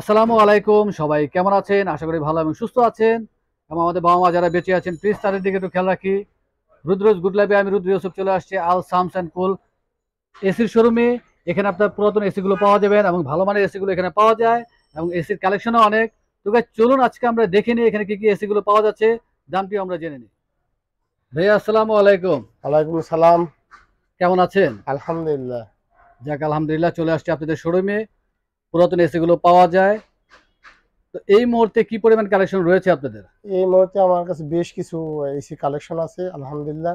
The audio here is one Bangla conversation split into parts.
আসসালামু আলাইকুম সবাই কেমন আছেন আশা করি ভালো এবং সুস্থ আছেন এবং আমাদের বাবা মা যারা বেঁচে আছেন প্লিজ তাদের দিকে একটু খেয়াল রাখি রুদ্রজ গুড আমি রুদ্র ইউসুফ চলে আসছি আল সামস অ্যান্ড কুল এসির শোরুমে এখানে আপনার পুরাতন এসিগুলো পাওয়া যাবেন এবং ভালো মানের এসিগুলো এখানে পাওয়া যায় এবং এসির কালেকশনও অনেক তো ভাই চলুন আজকে আমরা দেখে নিই এখানে কি কি এসিগুলো পাওয়া যাচ্ছে দামটিও আমরা জেনে নিই ভাইয়া আসসালামু আলাইকুম ওয়ালাইকুম সালাম কেমন আছেন আলহামদুলিল্লাহ যাক আলহামদুলিল্লাহ চলে আসছি আপনাদের শোরুমে পুরাতন এসিগুলো পাওয়া যায় তো এই মুহূর্তে কি পরিমাণ কালেকশন রয়েছে আপনাদের এই মুহূর্তে আমার কাছে বেশ কিছু এসি কালেকশন আছে আলহামদুলিল্লাহ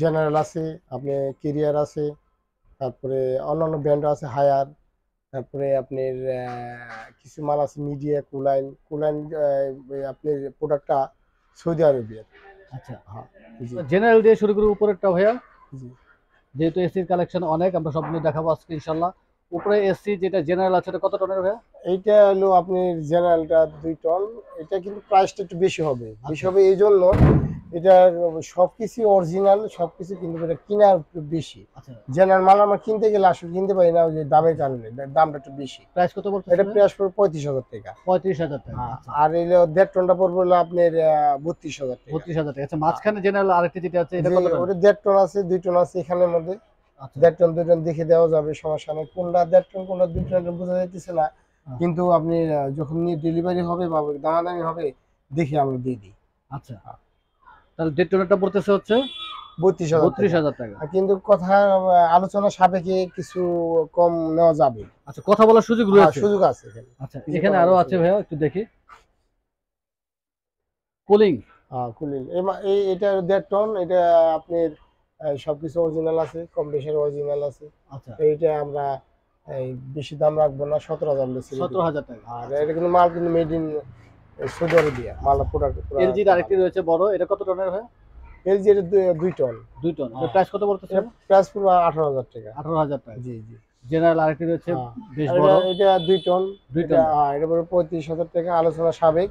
জেনারেল আছে আপনি কেরিয়ার আছে তারপরে অন্যান্য ব্র্যান্ড আছে হায়ার তারপরে আপনার কিছু মাল আছে মিডিয়া কুলাইন কুলাইন আপনার প্রোডাক্টটা সৌদি আরবিয়ার আচ্ছা হ্যাঁ জেনারেল দিয়ে শুরু করে উপরেরটা ভাইয়া যেহেতু এসির কালেকশন অনেক আমরা সব দেখাবো আজকে ইনশাল্লাহ উপরে এসি যেটা জেনারেল আছে কত টনের হবে এইটা হলো আপনি জেনারেলটা দুই টন এটা কিন্তু প্রাইসটা একটু বেশি হবে আচ্ছা। বেশি হবে এই জন্য এটা সবকিছু অরিজিনাল সবকিছু কিন্তু এটা কিনা একটু বেশি জেনারেল আচ্ছা। মাল আমরা কিনতে গেলে আসলে কিনতে পারি না ওই যে দামের কারণে দামটা একটু বেশি প্রাইস কত পড়বে এটা প্রাইস পড়বে পঁয়ত্রিশ হাজার টাকা পঁয়ত্রিশ হাজার টাকা আচ্ছা। আর এলো দেড় টনটা পড়বে হলো আপনার বত্রিশ হাজার টাকা বত্রিশ হাজার টাকা আচ্ছা মাঝখানে জেনারেল আরেকটা যেটা আছে এটা কত ওটা দেড় টন আছে দুই টন আছে এখানের মধ্যে আচ্ছা। দেড় টন দুই দেখে দেওয়া যাবে সমস্যা নেই কোনটা দেড় টন কোনটা দুই বোঝা যাইতেছে না আচ্ছা। কিন্তু আপনি যখন নিয়ে ডেলিভারি হবে বা দামাদামি হবে দেখে আমরা দিয়ে দিই আচ্ছা তাহলে দেড় টনেরটা পড়তেছে হচ্ছে বত্রিশ হাজার হাজার টাকা কিন্তু কথা আলোচনা সাপেক্ষে কিছু কম নেওয়া যাবে আচ্ছা কথা বলার সুযোগ হ্যাঁ, রয়েছে সুযোগ আছে আচ্ছা এখানে আরো আছে ভাইয়া একটু দেখি কুলিং হ্যাঁ কুলিং এই এটা দেড় টন এটা আপনার সবকিছু অরিজিনাল আছে কম্পিটিশন অরিজিনাল আছে আচ্ছা এইটা আমরা এই বেশি দাম রাখবো না সতেরো হাজার বেশি সতেরো হাজার টাকা আর এটা কিন্তু মাল কিন্তু মেড ইন সৌদি আরবিয়া মাল প্রোডাক্ট এলজি আরেকটি রয়েছে বড় এটা কত টনের হয় এলজি এটা দুই টন দুই টন প্রাইস হ্যাঁ। কত স্যার প্রাইস পুরো আঠারো হাজার টাকা আঠারো হাজার টাকা জি জি জেনারেল আরেকটি রয়েছে হ্যাঁ। বেশ বড় এটা দুই টন দুই টন এটা হ্যাঁ, পড়বে পঁয়ত্রিশ হাজার টাকা আলোচনা সাবেক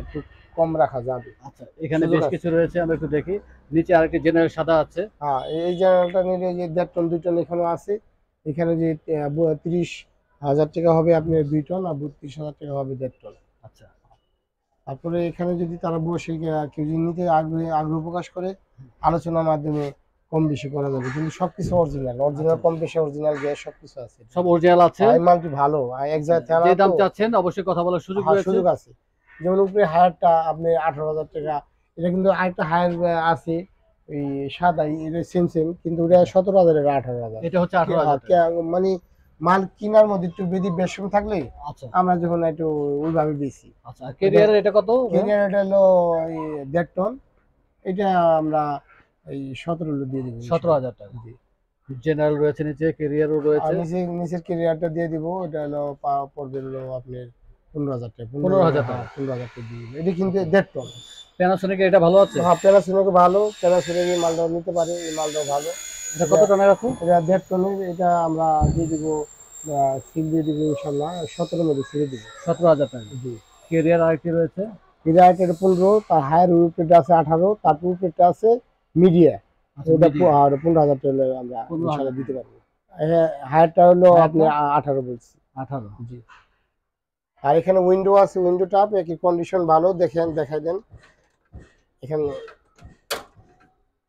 একটু কম রাখা যাবে আচ্ছা এখানে বেশ কিছু রয়েছে আমরা একটু দেখি নিচে জেনারেল সাদা আছে হ্যাঁ এই জেনারেলটা নিলে যে দেড় টন দুই টন এখানেও আছে এখানে যে হাজার টাকা হবে দুই টন আর বত্রিশ হাজার টাকা হবে দেড় টন আচ্ছা তারপরে এখানে যদি তারা বসে কেউ যদি নিতে আগ্রহী আগ্রহ প্রকাশ করে আলোচনার মাধ্যমে কম বেশি করা যাবে কিন্তু সবকিছু অরিজিনাল আচ্ছা। অরিজিনাল কম বেশি অরিজিনাল গ্যাস সবকিছু আছে সব অরিজিনাল আছে হ্যাঁ, মালটি ভালো হ্যাঁ, এক জায়গায় অবশ্যই কথা বলার সুযোগ হ্যাঁ, সুযোগ আছে যেমন উপরে হায়ারটা আপনি আঠারো হাজার টাকা এটা কিন্তু আরেকটা হায়ার আছে ওই সাদা এটা সেম সেম কিন্তু ওটা সতেরো হাজার এটা আঠারো হাজার এটা হচ্ছে আঠারো হাজার হ্যাঁ, মানে মাল কেনার মধ্যে একটু বেদি বেশম থাকলে আচ্ছা। আমরা যখন একটু ওইভাবে বেশি আচ্ছা এটা কত কেরিয়ার এটা হলো দেড় টন এটা আমরা এই সতেরো হলো দিয়ে দেবো সতেরো হাজার টাকা জি জেনারেল রয়েছে নিচে কেরিয়ারও রয়েছে নিচে নিচের কেরিয়ারটা দিয়ে দিব এটা হলো পড়বে হলো আপনার পনেরো পনেরো হাজার টাকা আমরা পনেরো তার হায়ার আছে আঠারো তার আছে মিডিয়া আচ্ছা, পনেরো হাজার টাকা আমরা দিতে পারবো হায়ারটা হ্যাঁ, হলো আপনি আঠারো বলছি আঠারো জি আর এখানে উইন্ডো আছে উইন্ডো টাপ একই কন্ডিশন ভালো দেখেন দেখাই দেন এখানে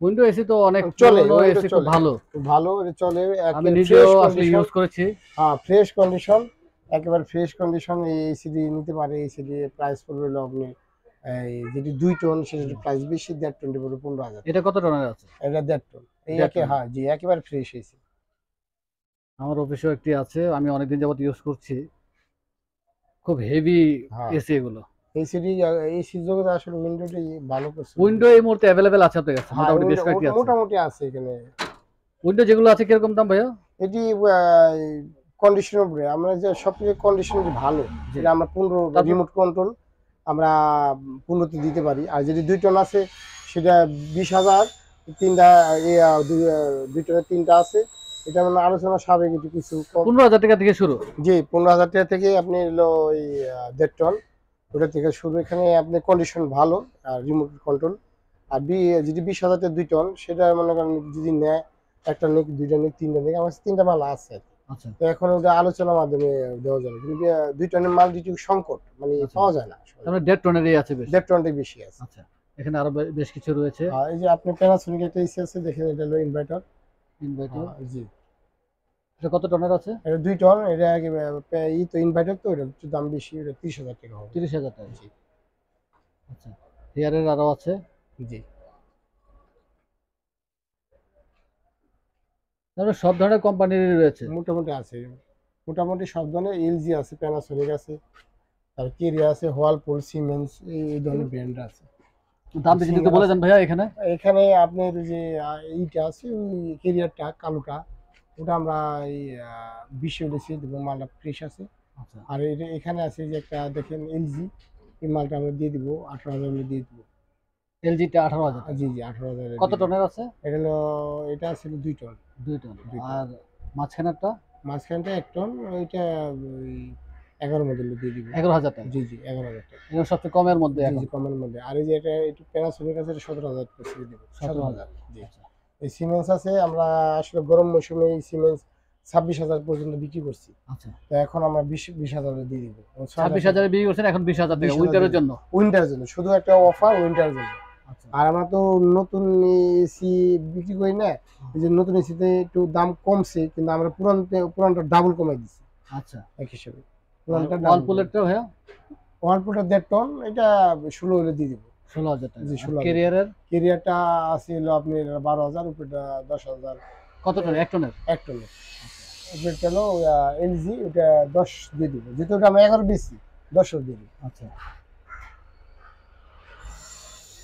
উইন্ডো এসি তো অনেক চলে এসি খুব ভালো ভালো এটা চলে আমি আসলে ইউজ করেছি হ্যাঁ ফ্রেশ কন্ডিশন একেবারে ফ্রেশ কন্ডিশন এই দিয়ে নিতে পারে এসি দিয়ে প্রাইস পড়বে হলো আপনি এই যেটি দুই টন সেটি প্রাইস বেশি দেড় টন পড়বে পনেরো হাজার এটা কত টনের আছে এটা দেড় টন এই একে হ্যাঁ জি একেবারে ফ্রেশ এসি আমার অফিসেও একটি আছে আমি অনেকদিন যাবত ইউজ করছি খুব হেভি হ্যাঁ। এসি এগুলো উইন্ডো এই মুহূর্তে আছে উইন্ডো হ্যাঁ, যেগুলো আছে উপরে আমরা যে ভালো যেটা আমরা পনেরো রিমোট কন্ট্রোল আমরা দিতে পারি আর যদি দুই টন আছে সেটা বিশ হাজার তিনটা দুই টনের তিনটা আছে এটা মানে আলোচনা সাবেক একটু কিছু পনেরো হাজার টাকা থেকে শুরু জি পনেরো হাজার টাকা থেকে আপনি ওই দেড় টন ওটা থেকে শুরু এখানে আপনি কন্ডিশন ভালো আর রিমোট কন্ট্রোল আর যদি বিশ হাজার দুই টন সেটা মনে করেন যদি নেয় একটা নিক দুইটা নিক তিনটা নেক আমার তিনটা মাল আছে আচ্ছা। তো এখন ওটা আলোচনার মাধ্যমে দেওয়া যাবে কিন্তু দুই টনের মাল যেটুকু সংকট মানে আচ্ছা। পাওয়া যায় না তাহলে দেড় টনের আছে বেশি দেড় টনটাই বেশি আছে আচ্ছা এখানে আরো বেশ কিছু রয়েছে এই যে আপনি প্যানাসোনিক একটা ইসি আছে দেখেন এটা হলো ইনভার্টার হ্যাঁ, কত টনের আছে এটা তো দাম বেশি টাকা টাকা আচ্ছা, আরো আছে জি সব ধরনের কোম্পানির রয়েছে মোটামুটি আছে মোটামুটি সব ধরনের এলজি আছে প্যানাসোনিক আছে তারপর কেরিয়া আছে হোয়ালপুল সিমেন্ট এই ধরনের ব্র্যান্ড আছে দাম বেশি দিতে বলে দেন ভাইয়া এখানে এখানে আপনার যে এইটা আছে ওই কেরিয়ারটা কালোটা ওটা আমরা এই বিশ উঠেছি দেবো মালটা ফ্রেশ আছে আচ্ছা। আর এটা এখানে আছে যে একটা দেখেন এলজি এই মালটা আমরা দিয়ে দিব আঠারো হাজার আমরা দিয়ে দিব এলজিটা আঠারো হাজার জি জি আঠারো হাজার কত টনের আছে এটা হলো এটা আছে দুই টন দুই টন আর মাঝখানেরটা মাঝখানটা এক টন ওইটা এগারো দিয়ে এগারো হাজার টাকা জি জি এগারো হাজার টাকা সবচেয়ে কমের মধ্যে জি কমের মধ্যে আর এই যে এটা একটু প্যারাসোনিক আছে এটা সতেরো হাজার টাকা সতেরো হাজার জি আচ্ছা। এই সিমেন্স আছে আমরা আসলে গরম মৌসুমে এই সিমেন্স ছাব্বিশ হাজার পর্যন্ত বিক্রি করছি আচ্ছা তো এখন আমরা বিশ বিশ হাজারে দিয়ে ছাব্বিশ হাজারে বিক্রি করছেন এখন বিশ হাজার টাকা উইন্টারের জন্য উইন্টারের জন্য শুধু একটা অফার উইন্টারের জন্য আচ্ছা। আর আমরা তো নতুন এসি বিক্রি করি না হ্যাঁ। এই যে নতুন এসিতে একটু দাম কমছে কিন্তু আমরা পুরান পুরানটা ডাবল কমাই দিচ্ছি আচ্ছা এক হিসেবে হ্যাঁ? দেড় টন এটা ষোলো হলে দিয়ে দিব ষোলো হাজার টাকা জি ষোলো কেরিয়ারের কেরিয়ারটা আপনি বারো হাজার উপরেটা দশ হাজার কত টন এক টনের এক টনের এলজি ওটা দশ দিয়ে দিব যেহেতু ওটা আমি এগারো দশও দিয়ে দিব আচ্ছা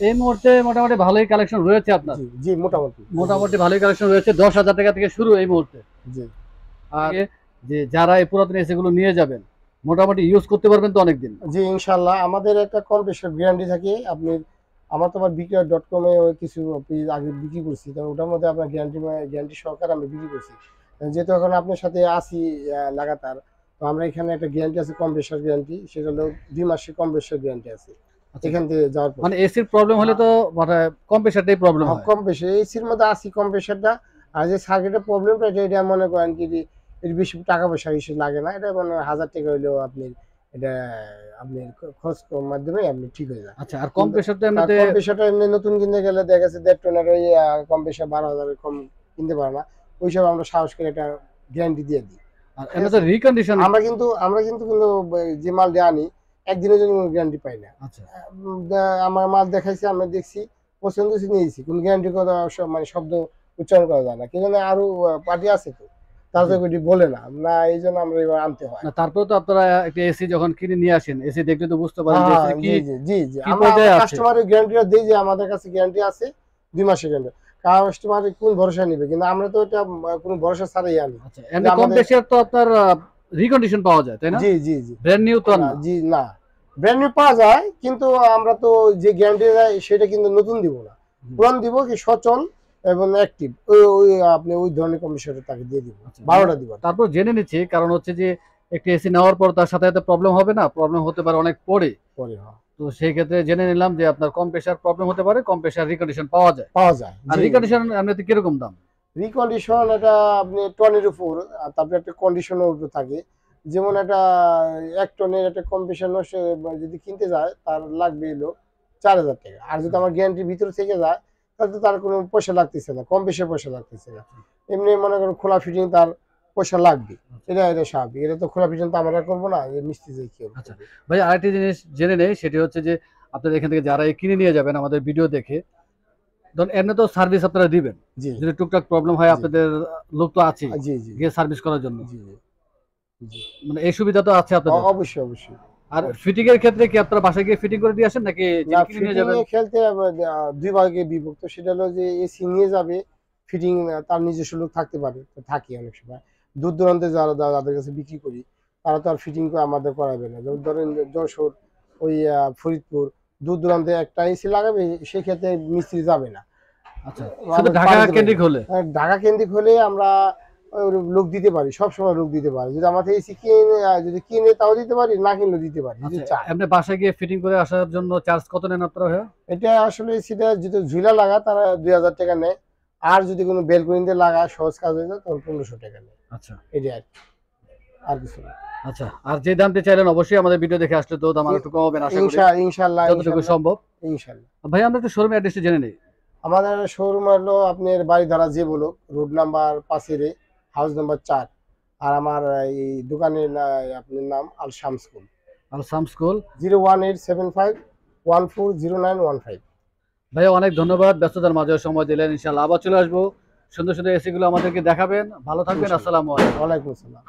এই মুহূর্তে মোটামুটি ভালোই কালেকশন রয়েছে আপনার জি মোটামুটি মোটামুটি ভালোই কালেকশন রয়েছে দশ হাজার টাকা থেকে শুরু এই মুহূর্তে জি আর যে যারা এই পুরাতন গুলো নিয়ে যাবেন মোটামুটি ইউজ করতে পারবেন তো অনেকদিন জি ইনশাল্লাহ আমাদের একটা কম বেশি গ্যারান্টি থাকে আপনি আমার তো আবার বিক্রয় ডট কমে কিছু পেজ আগে বিক্রি করছি তো ওটার মধ্যে আপনার গ্যারান্টি গ্যারান্টি সহকারে আমি বিক্রি করছি যেহেতু এখন আপনার সাথে আসি লাগাতার তো আমরা এখানে একটা গ্যারান্টি আছে কম বেশার গ্যারান্টি সেটা হলো দুই মাসে কম বেশার গ্যারান্টি আছে আচ্ছা। এখান থেকে যাওয়ার মানে এসির প্রবলেম হলে তো হ্যাঁ। মানে কম প্রেশারটাই প্রবলেম হ্যাঁ, কম প্রেশার এসির মধ্যে আসি কম প্রেশারটা আর যে সার্কিটের প্রবলেমটা এটা মনে করেন কি এর বেশি টাকা পয়সা বেশি লাগে না এটা মানে হাজার টাকা হইলেও আপনি এটা আপনি খোঁজ মাধ্যমে আপনি ঠিক হয়ে আচ্ছা আর কম এমনিতে কম এমনি নতুন কিনতে গেলে দেখা দেড় ওই কম বারো হাজার কম কিনতে পারে না আমরা সাহস করে এটা গ্যারান্টি দিয়ে দিই আর রিকন্ডিশন আমরা কিন্তু আমরা কিন্তু কিন্তু যে আনি একদিনের জন্য কোনো গ্যারান্টি পাই না আচ্ছা আমার মাল দেখাইছি আমরা দেখছি পছন্দ নিয়েছি কোনো গ্যারান্টি কথা মানে শব্দ উচ্চারণ করা যায় না কিন্তু আরো পার্টি আছে তো কিন্তু আমরা তো কোনো ভরসা ছাড়াই আচ্ছা, তো আপনার পাওয়া যায় না জি না পাওয়া যায় কিন্তু আমরা তো যে গ্যারান্টি দেয় সেটা কিন্তু নতুন দিব না পুরান দিব কি সচল এবং অ্যাক্টিভ ওই আপনি ওই ধরনের কমিশনে তাকে দিয়ে দিব আচ্ছা। বারোটা দিব তারপর জেনে নিচ্ছি কারণ হচ্ছে যে একটি এসি নেওয়ার পর তার সাথে প্রবলেম হবে না প্রবলেম হতে পারে অনেক পরে পরে হ্যাঁ। তো সেই ক্ষেত্রে জেনে নিলাম যে আপনার কম প্রেশার প্রবলেম হতে পারে কম প্রেশার রিকন্ডিশন পাওয়া যায় পাওয়া যায় আর রিকন্ডিশন আপনাদের কিরকম দাম রিকন্ডিশন এটা আপনি টনের উপর তারপরে একটা কন্ডিশনের উপর থাকে যেমন একটা এক টনের একটা কম্পিশন যদি কিনতে যায় তার লাগবে এলো চার হাজার টাকা আর যদি আমার গ্যারান্টির ভিতরে থেকে যায় তাতে তার কোনো পয়সা লাগতেছে না কম বেশি পয়সা লাগতেছে না এমনি মনে করো খোলা ফিটিং তার পয়সা লাগবে এটা এটা স্বাভাবিক এটা তো খোলা ফিটিং তো আমরা করবো না যে মিষ্টি যে কি আচ্ছা ভাই আরেকটি জিনিস জেনে নেই সেটি হচ্ছে যে আপনাদের এখান থেকে যারা কিনে নিয়ে যাবেন আমাদের ভিডিও দেখে ধরুন সার্ভিস আপনারা দিবেন যদি টুকটাক প্রবলেম হয় আপনাদের তো আছে সার্ভিস করার জন্য মানে এই সুবিধা তো আছে অবশ্যই অবশ্যই আর হ্যাঁ। ফিটিং এর ক্ষেত্রে কি আপনারা গিয়ে ফিটিং করে দিয়ে আসেন নাকি খেলতে দুই ভাগে বিভক্ত সেটা হলো যে এসি নিয়ে যাবে ফিটিং তার নিজস্ব লোক থাকতে পারে থাকি অনেক সময় দূর দূরান্তে যারা যাদের কাছে বিক্রি করি তারা তো আর ফিটিং করে আমাদের করাবে না ধরেন যশোর ওই ফরিদপুর দূর দূরান্তে একটা এসি লাগাবে সেক্ষেত্রে মিস্ত্রি যাবে না আচ্ছা ঢাকা কেন্দ্রিক হলে হ্যাঁ, ঢাকা কেন্দ্রিক হলে আমরা লোক দিতে পারি সব সময় লোক দিতে পারি যদি আমার এসি কিনে যদি কিনে তাও দিতে পারি না কিনলেও দিতে পারি আচ্ছা, আপনি বাসায় গিয়ে ফিটিং করে আসার জন্য চার্জ কত নেন আপনারা এটা আসলে এসিটা যদি ঝুলা লাগা তারা দুই হাজার টাকা নেয় আর যদি কোনো বেলকুনিতে লাগা সহজ কাজ হয়ে যায় তখন পনেরোশো টাকা নেয় আচ্ছা এটা আর আর কিছু না আচ্ছা আর যে দামতে চাইলেন অবশ্যই আমাদের ভিডিও দেখে আসলে তো দাম একটু কমাবেন আশা করি ইনশাআল্লাহ যতটুকু সম্ভব ইনশাআল্লাহ ভাই আমরা তো শোরুমের অ্যাড্রেসটা জেনে নেই আমাদের শোরুম হলো আপনার বাড়ি ধরা যে বলো রোড নাম্বার পাঁচেরে হাউস নাম্বার চার আর আমার এই দোকানের আপনার নাম Al school Al school zero one eight seven five one four zero nine one five ভাইয়া অনেক ধন্যবাদ ব্যস্ততার মাঝে সময় দিলেন ইনশাল্লাহ আবার চলে আসবো সুন্দর সুন্দর এসিগুলো আমাদেরকে দেখাবেন ভালো থাকবেন আসসালামু আলাইকুম ওয়ালাইকুম আসসালাম